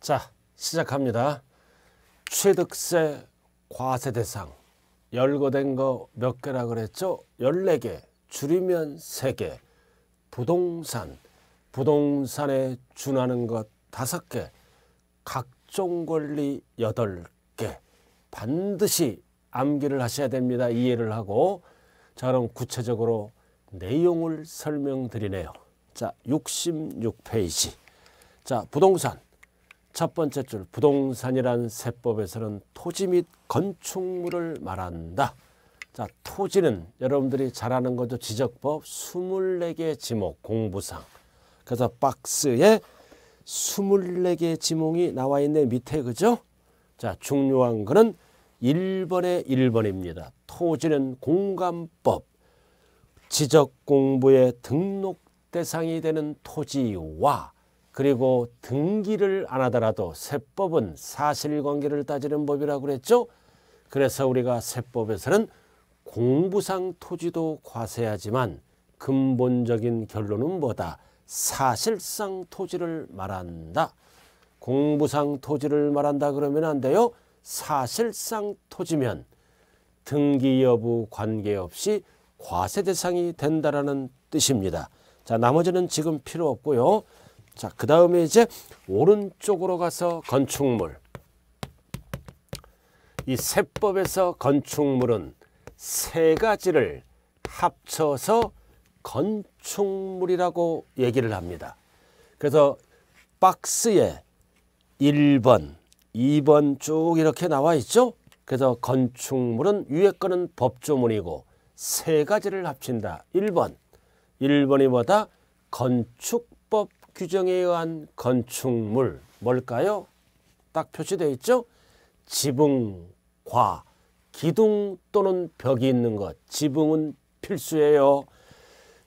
자, 시작합니다. 취득세 과세 대상. 열거된 거 몇 개라 그랬죠? 14개. 줄이면 3개. 부동산. 부동산에 준하는 것 5개. 각종 권리 8개. 반드시 암기를 하셔야 됩니다. 이해를 하고. 자, 그럼 구체적으로 내용을 설명드리네요. 자, 66페이지. 자, 부동산. 첫 번째 줄 부동산이란 세법에서는 토지 및 건축물을 말한다. 자, 토지는 여러분들이 잘 아는 거죠. 지적법 24개 지목 공부상. 그래서 박스에 24개 지목이 나와 있네 밑에 그죠? 자, 중요한 거는 1번의 1번입니다. 토지는 공감법 지적 공부에 등록 대상이 되는 토지와 그리고 등기를 안 하더라도 세법은 사실관계를 따지는 법이라고 그랬죠. 그래서 우리가 세법에서는 공부상 토지도 과세하지만 근본적인 결론은 뭐다? 사실상 토지를 말한다. 공부상 토지를 말한다 그러면 안 돼요. 사실상 토지면 등기 여부 관계없이 과세 대상이 된다라는 뜻입니다. 자, 나머지는 지금 필요 없고요. 자, 그 다음에 이제 오른쪽으로 가서 건축물. 이 세법에서 건축물은 세 가지를 합쳐서 건축물이라고 얘기를 합니다. 그래서 박스에 1번, 2번 쭉 이렇게 나와 있죠. 그래서 건축물은 위에 거는 법조문이고 세 가지를 합친다. 1번, 1번이 뭐다? 건축법 규정에 의한 건축물 뭘까요? 딱 표시되어 있죠? 지붕과 기둥 또는 벽이 있는 것. 지붕은 필수예요.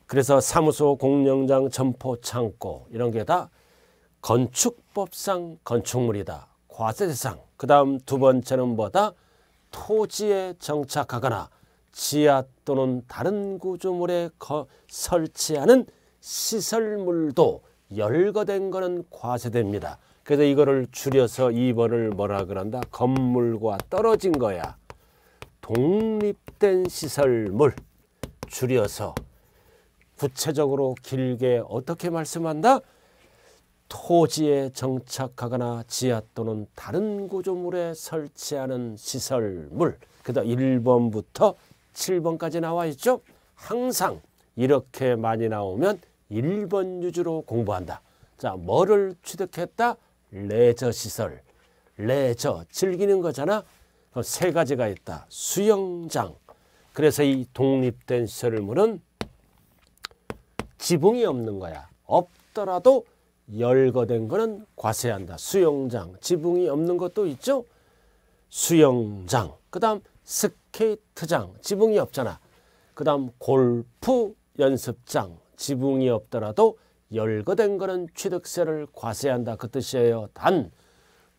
그래서 사무소, 공영장, 점포, 창고 이런 게 다 건축법상 건축물이다. 과세상. 대그 다음 두 번째는 뭐다? 토지에 정착하거나 지하 또는 다른 구조물에 거, 설치하는 시설물도 열거된 거는 과세됩니다. 그래서 이거를 줄여서 2번을 뭐라 그런다? 건물과 떨어진 거야. 독립된 시설물 줄여서 구체적으로 길게 어떻게 말씀한다? 토지에 정착하거나 지하 또는 다른 구조물에 설치하는 시설물 그래서 1번부터 7번까지 나와 있죠. 항상 이렇게 많이 나오면 1번 유주로 공부한다. 자, 뭐를 취득했다? 레저 시설. 레저, 즐기는 거잖아. 그럼 세 가지가 있다. 수영장. 그래서 이 독립된 시설물은 지붕이 없는 거야. 없더라도 열거된 거는 과세한다. 수영장. 지붕이 없는 것도 있죠. 수영장. 그 다음 스케이트장. 지붕이 없잖아. 그 다음 골프 연습장. 지붕이 없더라도 열거된 거는 취득세를 과세한다 그 뜻이에요. 단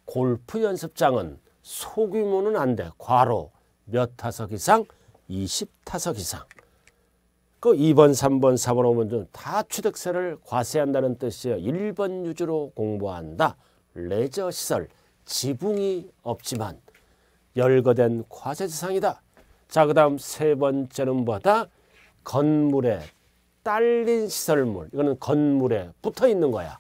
골프 연습장은 소규모는 안 돼. 과로 몇 타석 이상? 20타석 이상. 그 2번, 3번, 4번, 5번 다 취득세를 과세한다는 뜻이에요. 1번 유주로 공부한다. 레저 시설, 지붕이 없지만 열거된 과세지상이다. 자, 그 다음 세 번째는 뭐다? 건물의 딸린 시설물, 이거는 건물에 붙어 있는 거야.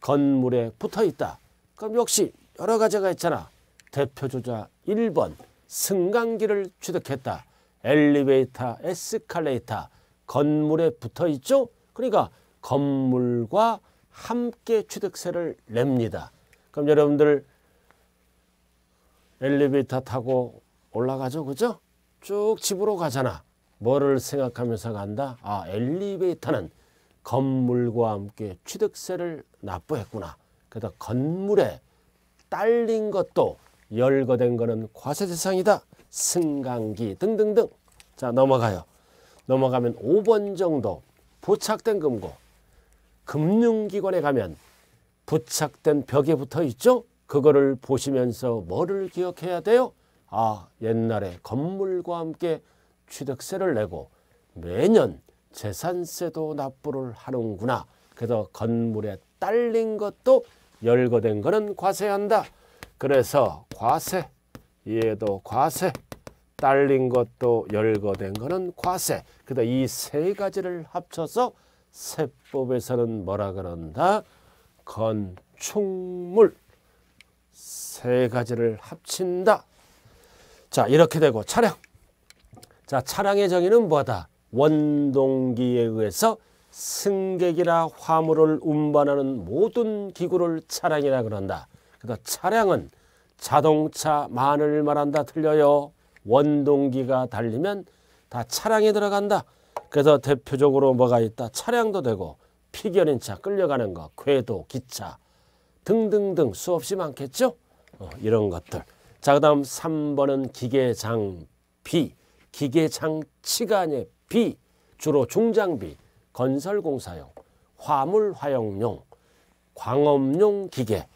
건물에 붙어 있다. 그럼 역시 여러 가지가 있잖아. 대표조자 1번 승강기를 취득했다. 엘리베이터, 에스컬레이터, 건물에 붙어 있죠. 그러니까 건물과 함께 취득세를 냅니다. 그럼 여러분들 엘리베이터 타고 올라가죠. 그죠? 쭉 집으로 가잖아. 뭐를 생각하면서 간다? 아 엘리베이터는 건물과 함께 취득세를 납부했구나. 그래 건물에 딸린 것도 열거된 거는 과세 대상이다. 승강기 등등등. 자 넘어가요. 넘어가면 5번 정도 부착된 금고. 금융기관에 가면 부착된 벽에 붙어 있죠? 그거를 보시면서 뭐를 기억해야 돼요? 아 옛날에 건물과 함께 취득세를 내고 매년 재산세도 납부를 하는구나. 그래서 건물에 딸린 것도 열거된 거는 과세한다. 그래서 과세, 얘도 과세, 딸린 것도 열거된 거는 과세. 그래서 이세 가지를 합쳐서 세법에서는 뭐라 그런다? 건축물 세 가지를 합친다. 자 이렇게 되고 차량 자, 차량의 정의는 뭐다? 원동기에 의해서 승객이라 화물을 운반하는 모든 기구를 차량이라 그런다. 그러니까 차량은 자동차만을 말한다 틀려요. 원동기가 달리면 다 차량에 들어간다. 그래서 대표적으로 뭐가 있다. 차량도 되고 피겨린 차 끌려가는 거, 궤도, 기차 등등등 수없이 많겠죠. 어, 이런 것들. 자, 그 다음 3번은 기계장비. 기계 장치가 아닌 비 주로 중장비, 건설공사용, 화물 화용용, 광업용 기계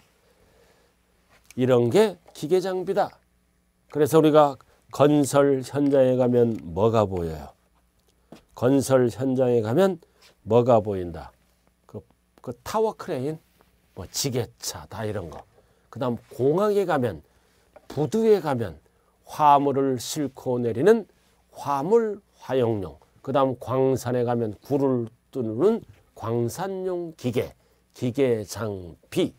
이런 게 기계 장비다. 그래서 우리가 건설 현장에 가면 뭐가 보여요? 건설 현장에 가면 뭐가 보인다? 그, 그 타워 크레인, 뭐 지게차 다 이런 거. 그다음 공항에 가면 부두에 가면 화물을 싣고 내리는 화물 화용용, 그 다음 광산에 가면 구를 뚫는 광산용 기계, 기계 장비,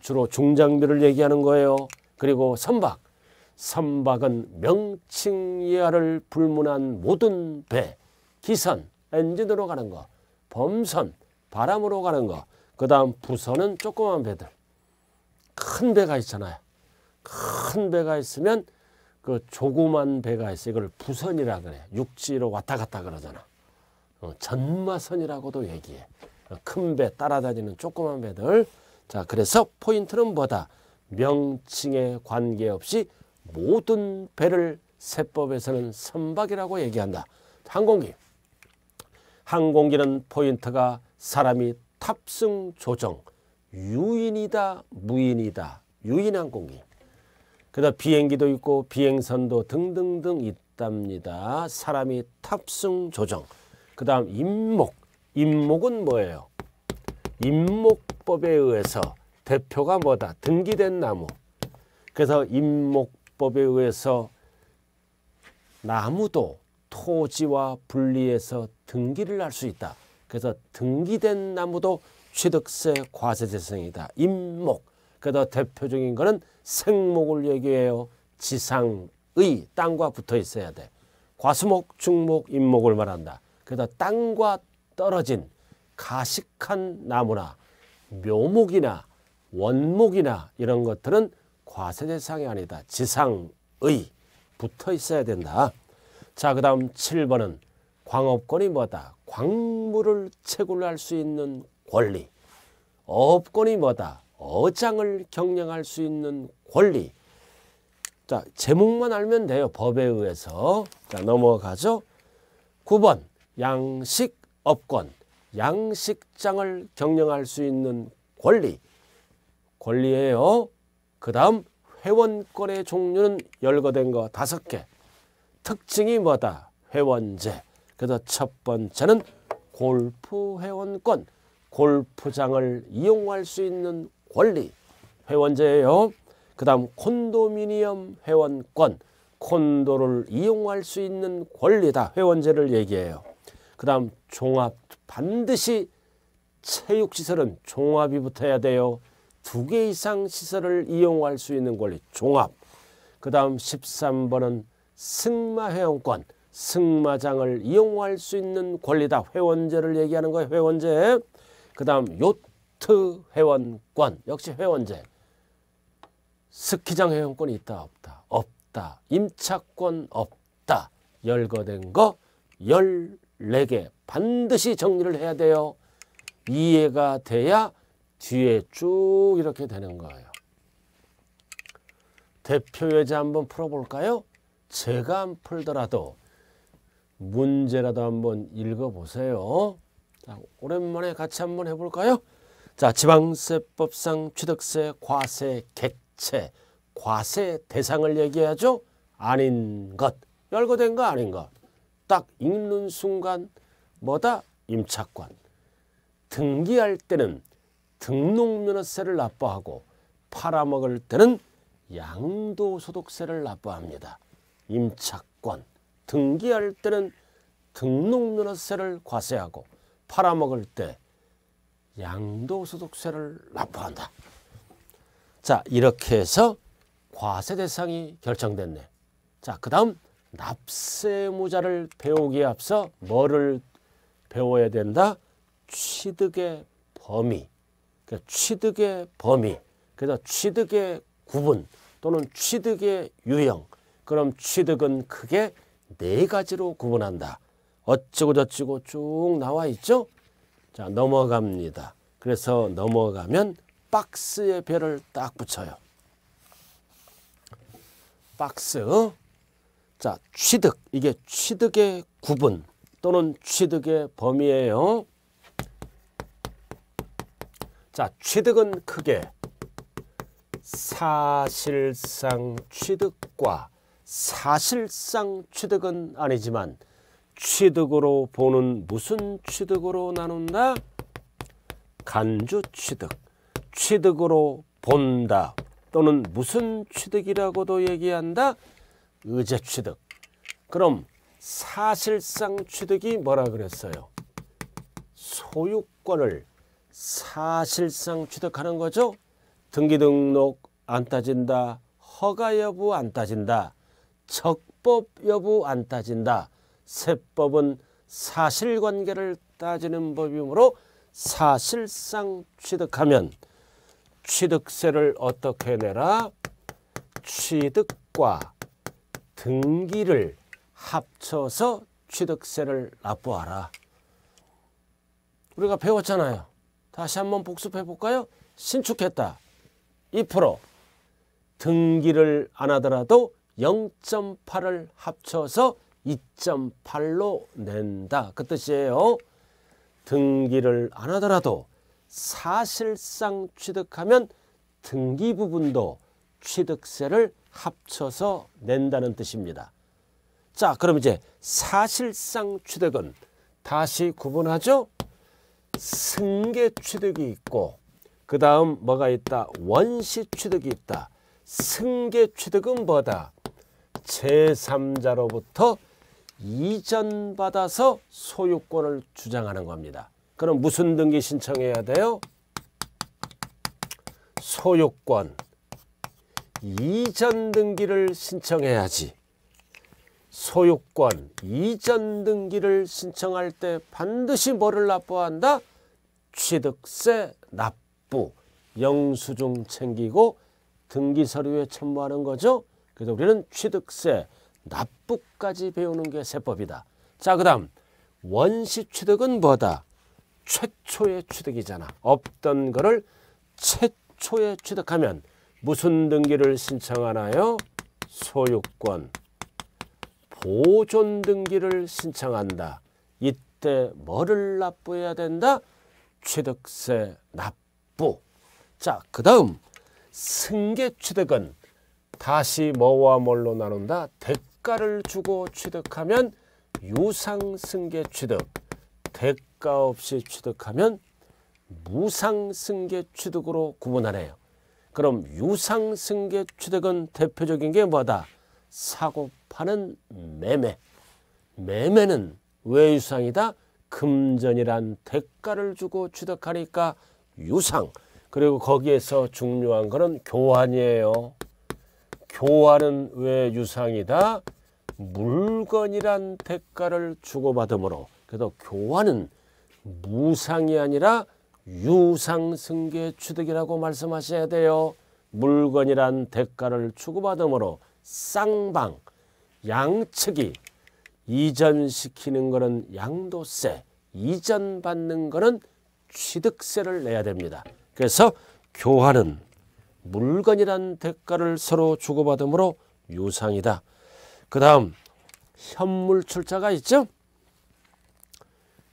주로 중장비를 얘기하는 거예요. 그리고 선박, 선박은 명칭 이하를 불문한 모든 배, 기선, 엔진으로 가는 거, 범선, 바람으로 가는 거, 그 다음 부선은 조그만 배들, 큰 배가 있잖아요. 큰 배가 있으면 그 조그만 배가 있어 이걸 부선이라 그래. 육지로 왔다 갔다 그러잖아. 어, 전마선이라고도 얘기해. 큰 배 따라다니는 조그만 배들. 자, 그래서 포인트는 뭐다? 명칭에 관계없이 모든 배를 세법에서는 선박이라고 얘기한다. 항공기. 항공기는 포인트가 사람이 탑승 조정, 유인이다, 무인이다, 유인 항공기. 그다 음 비행기도 있고 비행선도 등등등 있답니다. 사람이 탑승 조정. 그다음 임목. 임목은 뭐예요? 임목법에 의해서 대표가 뭐다? 등기된 나무. 그래서 임목법에 의해서 나무도 토지와 분리해서 등기를 할 수 있다. 그래서 등기된 나무도 취득세 과세 대상이다. 임목. 그래서 대표적인 거는 생목을 얘기해요. 지상의 땅과 붙어 있어야 돼. 과수목, 중목, 임목을 말한다. 그러다 땅과 떨어진 가식한 나무나 묘목이나 원목이나 이런 것들은 과세 대상이 아니다. 지상의 붙어 있어야 된다. 자, 그 다음 7번은 광업권이 뭐다? 광물을 채굴할 수 있는 권리. 업권이 뭐다? 어장을 경영할 수 있는 권리. 자, 제목만 알면 돼요. 법에 의해서. 자, 넘어가죠. 9번 양식 업권. 양식장을 경영할 수 있는 권리. 권리예요. 그 다음 회원권의 종류는 열거된 거 다섯 개. 특징이 뭐다? 회원제. 그래서 첫 번째는 골프 회원권. 골프장을 이용할 수 있는 권리. 회원제예요. 그 다음 콘도미니엄 회원권 콘도를 이용할 수 있는 권리다 회원제를 얘기해요 그 다음 종합 반드시 체육시설은 종합이 붙어야 돼요 두 개 이상 시설을 이용할 수 있는 권리 종합 그 다음 13번은 승마 회원권 승마장을 이용할 수 있는 권리다 회원제를 얘기하는 거예요 회원제 그 다음 요트 회원권 역시 회원제 스키장 회원권이 있다 없다 없다 임차권 없다 열거된 거 14개 반드시 정리를 해야 돼요. 이해가 돼야 뒤에 쭉 이렇게 되는 거예요. 대표예제 한번 풀어볼까요? 제가 안 풀더라도 문제라도 한번 읽어보세요. 자, 오랜만에 같이 한번 해볼까요? 자, 지방세법상 취득세 과세 객 과체, 과세 대상을 얘기하죠. 아닌 것, 열거된 거 아닌 것. 딱 읽는 순간 뭐다? 임차권. 등기할 때는 등록면허세를 납부하고 팔아먹을 때는 양도소득세를 납부합니다. 임차권. 등기할 때는 등록면허세를 과세하고 팔아먹을 때 양도소득세를 납부한다. 자 이렇게 해서 과세 대상이 결정됐네. 자그 다음 납세무자를 배우기에 앞서 뭐를 배워야 된다? 취득의 범위. 그러니까 취득의 범위. 그래서 취득의 구분 또는 취득의 유형. 그럼 취득은 크게 네 가지로 구분한다. 어쩌고저쩌고쭉 나와 있죠? 자 넘어갑니다. 그래서 넘어가면 박스에 배를 딱 붙여요. 박스. 자, 취득. 이게 취득의 구분 또는 취득의 범위예요. 자, 취득은 크게 사실상 취득과 사실상 취득은 아니지만 취득으로 보는 무슨 취득으로 나눈다? 간주 취득. 취득으로 본다 또는 무슨 취득이라고도 얘기한다 의제 취득 그럼 사실상 취득이 뭐라 그랬어요 소유권을 사실상 취득하는 거죠 등기 등록 안 따진다 허가 여부 안 따진다 적법 여부 안 따진다 세법은 사실관계를 따지는 법이므로 사실상 취득하면 취득세를 어떻게 내라? 취득과 등기를 합쳐서 취득세를 납부하라. 우리가 배웠잖아요. 다시 한번 복습해 볼까요? 신축했다. 2% 등기를 안 하더라도 0.8을 합쳐서 2.8로 낸다. 그 뜻이에요. 등기를 안 하더라도 사실상 취득하면 등기 부분도 취득세를 합쳐서 낸다는 뜻입니다. 자 그럼 이제 사실상 취득은 다시 구분하죠. 승계 취득이 있고 그 다음 뭐가 있다. 원시 취득이 있다. 승계 취득은 뭐다. 제3자로부터 이전받아서 소유권을 주장하는 겁니다. 그럼 무슨 등기 신청해야 돼요? 소유권 이전 등기를 신청해야지. 소유권 이전 등기를 신청할 때 반드시 뭐를 납부한다? 취득세 납부, 영수증 챙기고 등기 서류에 첨부하는 거죠. 그래서 우리는 취득세 납부까지 배우는 게 세법이다. 자, 그 다음 원시 취득은 뭐다? 최초의 취득이잖아. 없던 거를 최초에 취득하면 무슨 등기를 신청하나요? 소유권, 보존 등기를 신청한다. 이때 뭐를 납부해야 된다? 취득세 납부. 자, 그 다음 승계 취득은 다시 뭐와 뭘로 나눈다? 대가를 주고 취득하면 유상 승계 취득. 대가 대가 없이 취득하면 무상승계 취득으로 구분하네요. 그럼 유상승계 취득은 대표적인 게 뭐다? 사고 파는 매매. 매매는 왜 유상이다? 금전이란 대가를 주고 취득하니까 유상. 그리고 거기에서 중요한 것은 교환이에요. 교환은 왜 유상이다? 물건이란 대가를 주고받으므로 그래서 교환은 무상이 아니라 유상승계 취득이라고 말씀하셔야 돼요. 물건이란 대가를 추구받으므로 쌍방, 양측이 이전시키는 것은 양도세, 이전받는 것은 취득세를 내야 됩니다. 그래서 교환은 물건이란 대가를 서로 주고받으므로 유상이다. 그 다음 현물출자가 있죠.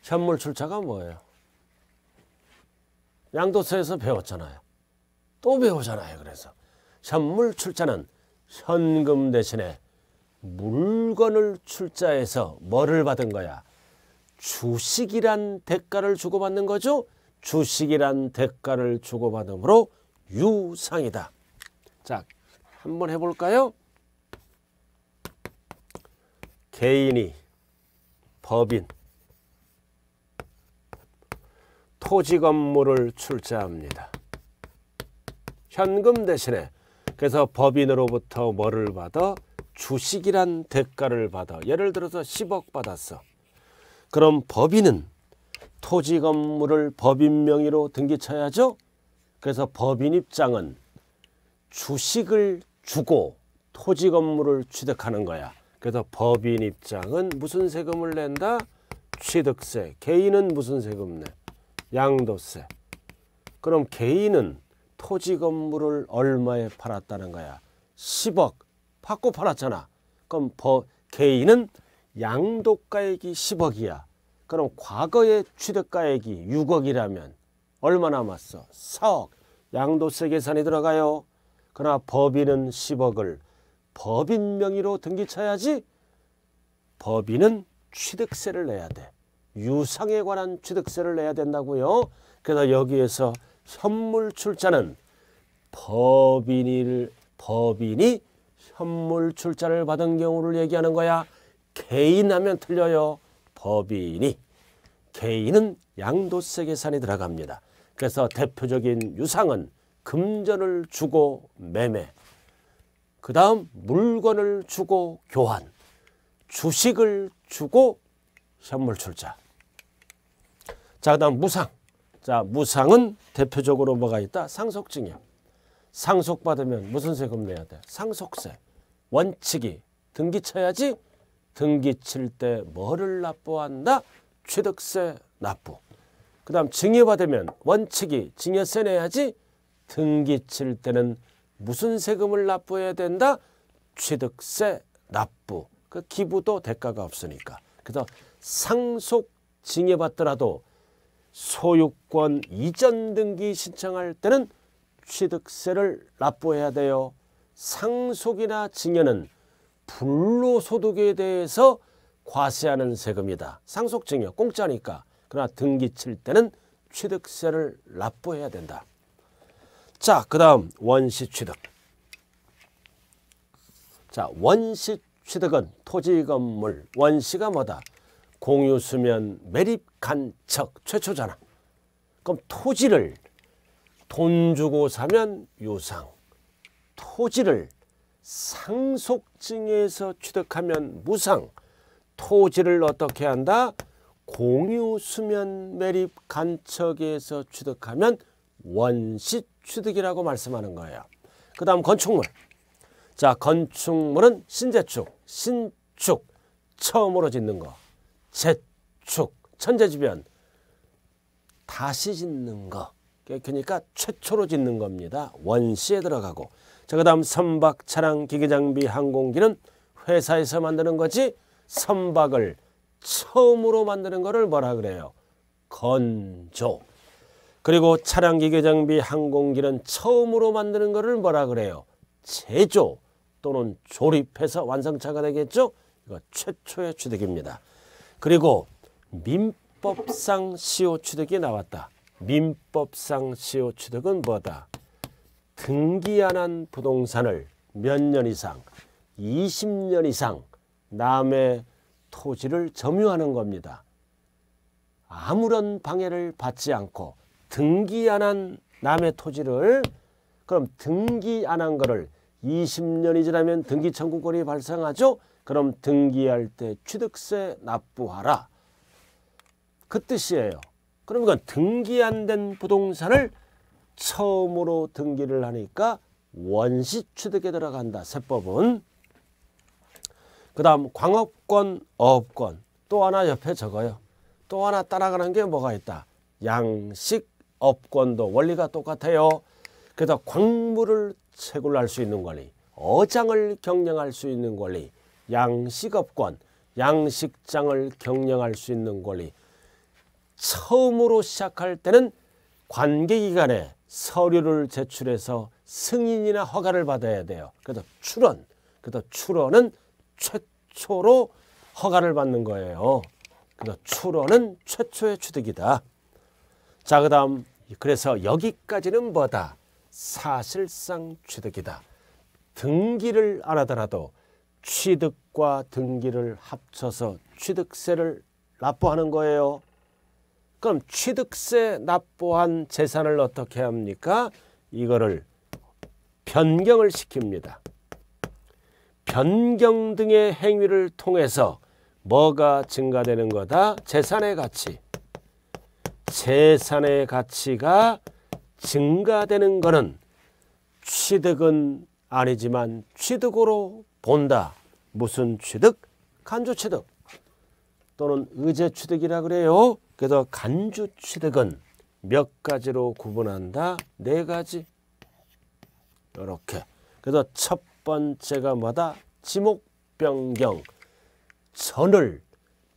현물 출처가 뭐예요? 양도서에서 배웠잖아요. 또 배우잖아요. 그래서 현물 출자는 현금 대신에 물건을 출자해서 뭐를 받은 거야? 주식이란 대가를 주고받는 거죠. 주식이란 대가를 주고받음으로 유상이다. 자, 한번 해볼까요? 개인이 법인 토지 건물을 출자합니다. 현금 대신에 그래서 법인으로부터 뭐를 받아 주식이란 대가를 받아 예를 들어서 10억 받았어. 그럼 법인은 토지 건물을 법인 명의로 등기쳐야죠. 그래서 법인 입장은 주식을 주고 토지 건물을 취득하는 거야. 그래서 법인 입장은 무슨 세금을 낸다? 취득세. 개인은 무슨 세금 내? 양도세. 그럼 개인은 토지 건물을 얼마에 팔았다는 거야? 10억 받고 팔았잖아. 그럼 버, 개인은 양도가액이 10억이야. 그럼 과거의 취득가액이 6억이라면 얼마 남았어? 4억. 양도세 계산이 들어가요. 그러나 법인은 10억을 법인 명의로 등기쳐야지 법인은 취득세를 내야 돼. 유상에 관한 취득세를 내야 된다고요. 그래서 여기에서 현물 출자는 법인을 법인이 현물 출자를 받은 경우를 얘기하는 거야. 개인하면 틀려요. 법인이 개인은 양도세 계산이 들어갑니다. 그래서 대표적인 유상은 금전을 주고 매매 그 다음 물건을 주고 교환 주식을 주고 현물 출자 자, 그 다음 무상. 자, 무상은 대표적으로 뭐가 있다? 상속증여. 상속받으면 무슨 세금 내야 돼? 상속세. 원칙이 등기 쳐야지 등기 칠 때 뭐를 납부한다? 취득세 납부. 그 다음 증여받으면 원칙이 증여세 내야지 등기 칠 때는 무슨 세금을 납부해야 된다? 취득세 납부. 그 기부도 대가가 없으니까. 그래서 상속 증여받더라도 소유권 이전 등기 신청할 때는 취득세를 납부해야 돼요. 상속이나 증여는 불로소득에 대해서 과세하는 세금이다. 상속 증여 공짜니까. 그러나 등기 칠 때는 취득세를 납부해야 된다. 자, 그 다음 원시 취득. 자, 원시 취득은 토지 건물, 원시가 뭐다? 공유 수면 매립 간척 최초잖아. 그럼 토지를 돈 주고 사면 요상, 토지를 상속증에서 취득하면 무상, 토지를 어떻게 한다? 공유 수면 매립 간척에서 취득하면 원시 취득이라고 말씀하는 거예요. 그 다음 건축물. 자, 건축물은 신재축, 신축, 처음으로 짓는 거. 재축, 천재지변, 다시 짓는 거. 그러니까 최초로 짓는 겁니다. 원시에 들어가고. 자, 그 다음 선박, 차량, 기계장비, 항공기는 회사에서 만드는 거지 선박을 처음으로 만드는 거를 뭐라 그래요? 건조. 그리고 차량, 기계장비, 항공기는 처음으로 만드는 거를 뭐라 그래요? 제조 또는 조립해서 완성차가 되겠죠? 이거 최초의 취득입니다. 그리고 민법상 시효 취득이 나왔다. 민법상 시효 취득은 뭐다? 등기 안 한 부동산을 몇 년 이상, 20년 이상 남의 토지를 점유하는 겁니다. 아무런 방해를 받지 않고 등기 안 한 남의 토지를 그럼 등기 안 한 거를 20년이 지나면 등기 청구권이 발생하죠. 그럼 등기할 때 취득세 납부하라. 그 뜻이에요. 그러니 등기 안 된 부동산을 처음으로 등기를 하니까 원시 취득에 들어간다. 세법은. 그 다음 광업권, 어업권. 또 하나 옆에 적어요. 또 하나 따라가는 게 뭐가 있다. 양식, 업권도 원리가 똑같아요. 그래서 광물을 채굴할 수 있는 권리, 어장을 경영할 수 있는 권리, 양식업권, 양식장을 경영할 수 있는 권리. 처음으로 시작할 때는 관계기관에 서류를 제출해서 승인이나 허가를 받아야 돼요. 그래서 출원, 그래서 출원은 최초로 허가를 받는 거예요. 그래서 출원은 최초의 취득이다. 자, 그 다음 그래서 여기까지는 뭐다? 사실상 취득이다. 등기를 안 하더라도 취득과 등기를 합쳐서 취득세를 납부하는 거예요. 그럼 취득세 납부한 재산을 어떻게 합니까? 이거를 변경을 시킵니다. 변경 등의 행위를 통해서 뭐가 증가되는 거다? 재산의 가치. 재산의 가치가 증가되는 거는 취득은 아니지만 취득으로 본다. 무슨 취득? 간주 취득 또는 의제 취득이라 그래요. 그래서 간주 취득은 몇 가지로 구분한다? 네 가지. 이렇게. 그래서 첫 번째가 뭐다? 지목 변경. 전을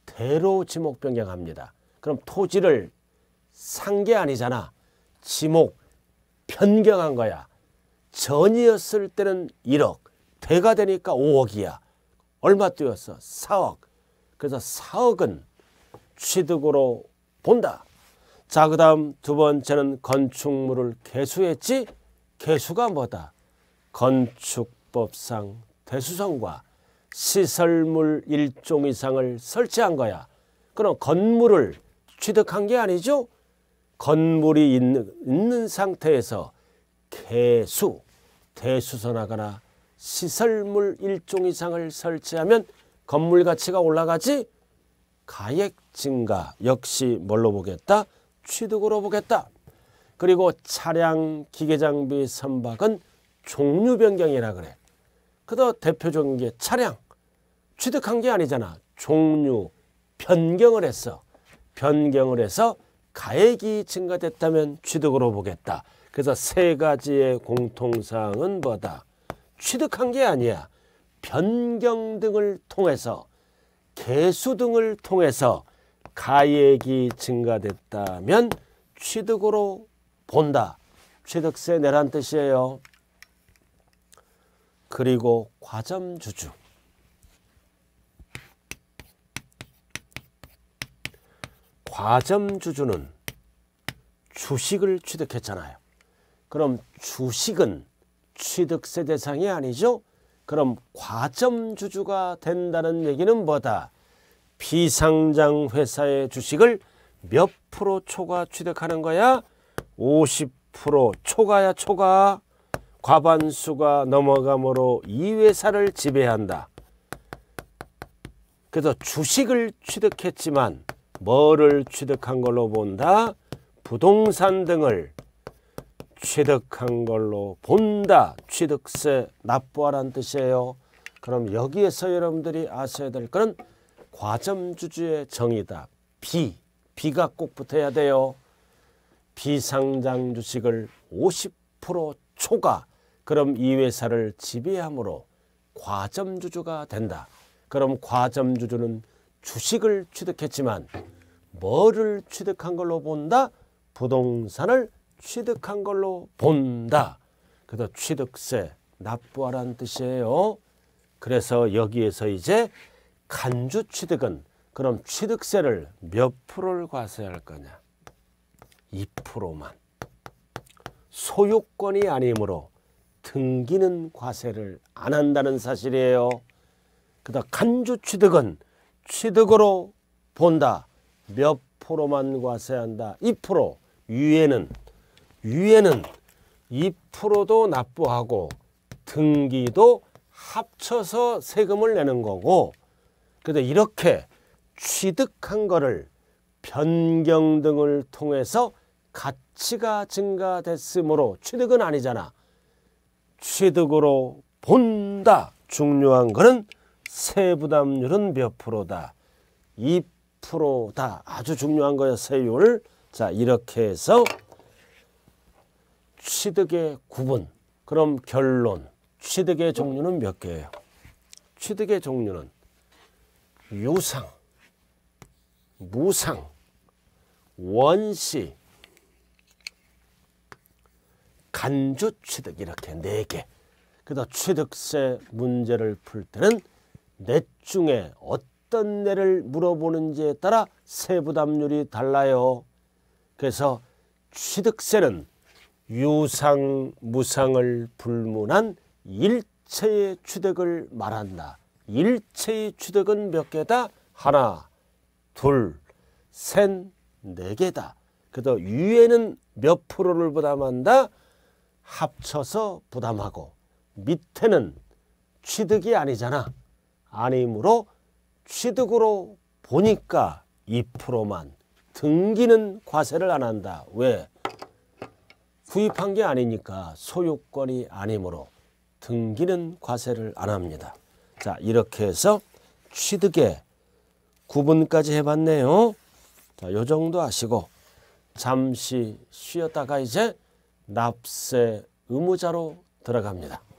대로 지목 변경합니다. 그럼 토지를 산 게 아니잖아. 지목 변경한 거야. 전이었을 때는 1억, 배가 되니까 5억이야. 얼마 뛰었어? 4억. 그래서 4억은 취득으로 본다. 자, 그 다음 두 번째는 건축물을 개수했지? 개수가 뭐다? 건축법상 대수성과 시설물 일종 이상을 설치한 거야. 그럼 건물을 취득한 게 아니죠? 건물이 있는, 있는 상태에서 개수, 대수선하거나 시설물 일종 이상을 설치하면 건물 가치가 올라가지 가액 증가 역시 뭘로 보겠다? 취득으로 보겠다. 그리고 차량, 기계장비, 선박은 종류 변경이라 그래. 그다 대표적인 게 차량. 취득한 게 아니잖아. 종류, 변경을 했어. 변경을 해서 가액이 증가됐다면 취득으로 보겠다. 그래서 세 가지의 공통사항은 뭐다? 취득한 게 아니야. 변경 등을 통해서 개수 등을 통해서 가액이 증가됐다면 취득으로 본다. 취득세 내란 뜻이에요. 그리고 과점주주. 과점주주는 주식을 취득했잖아요. 그럼 주식은 취득세 대상이 아니죠. 그럼 과점 주주가 된다는 얘기는 뭐다? 비상장 회사의 주식을 몇 프로 초과 취득하는 거야? 50% 초과야 초과. 과반수가 넘어감으로 이 회사를 지배한다. 그래서 주식을 취득했지만 뭐를 취득한 걸로 본다? 부동산 등을 취득한 걸로 본다. 취득세 납부하라는 뜻이에요. 그럼 여기에서 여러분들이 아셔야 될 그런 과점주주의 정의다. 비, 비가 꼭 붙어야 돼요. 비상장 주식을 50% 초과 그럼 이 회사를 지배함으로 과점주주가 된다. 그럼 과점주주는 주식을 취득했지만 뭐를 취득한 걸로 본다? 부동산을 취득한 걸로 본다. 그래서 취득세 납부하라는 뜻이에요. 그래서 여기에서 이제 간주 취득은 그럼 취득세를 몇 프로를 과세할 거냐? 2%만. 소유권이 아니므로 등기는 과세를 안 한다는 사실이에요. 그다 간주 취득은 취득으로 본다. 몇 프로만 과세한다. 2% 위에는 위에는 2%도 납부하고 등기도 합쳐서 세금을 내는 거고 그래 이렇게 취득한 거를 변경 등을 통해서 가치가 증가됐으므로 취득은 아니잖아. 취득으로 본다. 중요한 거는 세부담률은 몇 프로다. 2%다. 아주 중요한 거예요. 세율. 자 이렇게 해서 취득의 구분. 그럼 결론. 취득의 종류는 몇 개예요? 취득의 종류는 유상, 무상, 원시, 간주 취득 이렇게 네 개. 그다 취득세 문제를 풀 때는 넷 중에 어떤 뇌를 물어보는지에 따라 세부담률이 달라요. 그래서 취득세는 유상 무상을 불문한 일체의 추득을 말한다. 일체의 추덱은 몇 개다? 하나, 둘, 셋, 네 개다. 그래서 위에는 몇 프로를 부담한다? 합쳐서 부담하고 밑에는 취득이 아니잖아. 아니므로 취득으로 보니까 2%만 등기는 과세를 안 한다. 왜? 구입한 게 아니니까 소유권이 아니므로 등기는 과세를 안 합니다. 자 이렇게 해서 취득의 구분까지 해봤네요. 자, 요 정도 아시고 잠시 쉬었다가 이제 납세 의무자로 들어갑니다.